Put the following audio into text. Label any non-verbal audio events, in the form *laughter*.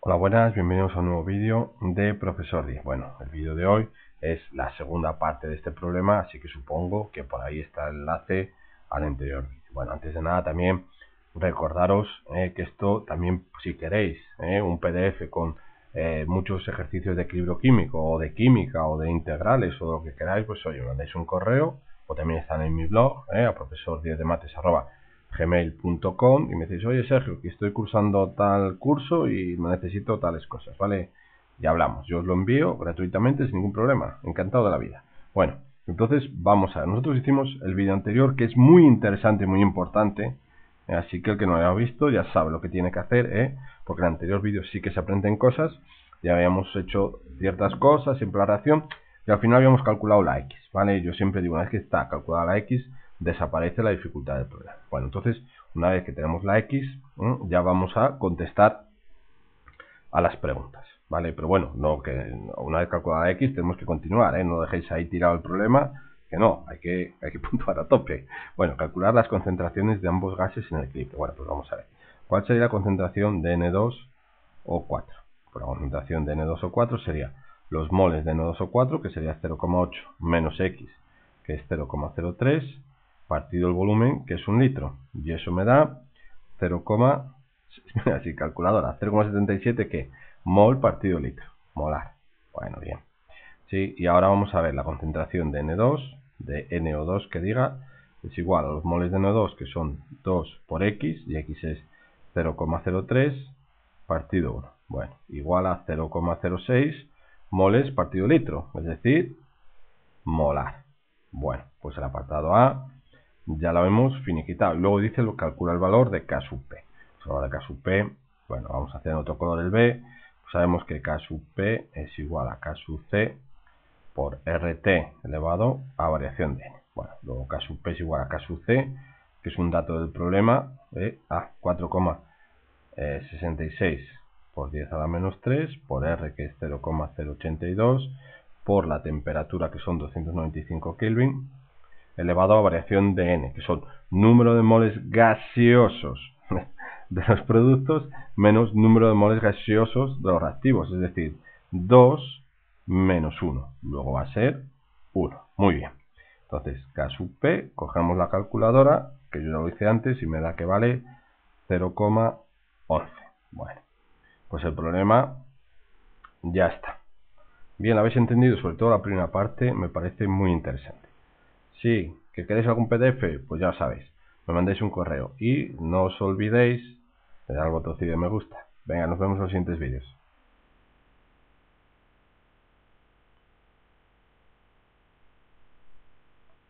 Hola, buenas, bienvenidos a un nuevo vídeo de Profesor 10. Bueno, el vídeo de hoy es la segunda parte de este problema, así que supongo que por ahí está el enlace al anterior vídeo. Bueno, antes de nada también recordaros eh, que esto también, si queréis, eh, un PDF con eh, muchos ejercicios de equilibrio químico o de química o de integrales o lo que queráis, pues oye, mandéis un correo o también están en mi blog, a profesor de mates gmail.com y me decís, oye Sergio, que estoy cursando tal curso y me necesito tales cosas, ¿vale? Y hablamos, yo os lo envío gratuitamente sin ningún problema, encantado de la vida. Bueno, entonces vamos a ver, nosotros hicimos el vídeo anterior que es muy interesante muy importante, ¿eh? así que el que no lo haya visto ya sabe lo que tiene que hacer, ¿eh? porque en el anterior vídeo sí que se aprenden cosas, ya habíamos hecho ciertas cosas, siempre la y al final habíamos calculado la X, ¿vale? Yo siempre digo, una vez que está calculada la X, desaparece la dificultad del problema. Bueno, entonces, una vez que tenemos la X, ya vamos a contestar a las preguntas, ¿vale? Pero bueno, no que una vez calculada X tenemos que continuar, ¿eh? No dejéis ahí tirado el problema, que no, hay que, hay que *laughs* puntuar a tope. Bueno, calcular las concentraciones de ambos gases en el clip. Bueno, pues vamos a ver. ¿Cuál sería la concentración de N2O4? Pues la concentración de N2O4 sería los moles de N2O4, que sería 0,8 menos X, que es 0,03, partido el volumen, que es un litro. Y eso me da 0, *laughs* así calculadora, 0,77 que mol partido litro, molar. Bueno, bien. Sí, y ahora vamos a ver la concentración de N2, de NO2 que diga, es igual a los moles de NO2 que son 2 por X, y X es 0,03 partido 1. Bueno, igual a 0,06 moles partido litro, es decir, molar. Bueno, pues el apartado A ya la vemos finiquitado. Luego dice lo calcula el valor de K sub P. bueno, vamos a hacer en otro color el B. Pues sabemos que K sub P es igual a K sub C por RT elevado a variación de N. Bueno, luego K sub P es igual a K sub C, que es un dato del problema, ¿eh? a 4,66 por 10 a la menos 3, por R que es 0,082, por la temperatura que son 295 Kelvin, elevado a variación de n, que son número de moles gaseosos *laughs* de los productos menos número de moles gaseosos de los reactivos, es decir, 2 menos 1. Luego va a ser 1. Muy bien. Entonces, K sub P, cogemos la calculadora, que yo ya lo hice antes, y me da que vale 0,11. Bueno, pues el problema ya está. Bien, habéis entendido? Sobre todo la primera parte me parece muy interesante. Sí, que queréis algún PDF, pues ya sabéis, me mandéis un correo y no os olvidéis de dar al de me gusta. Venga, nos vemos en los siguientes vídeos.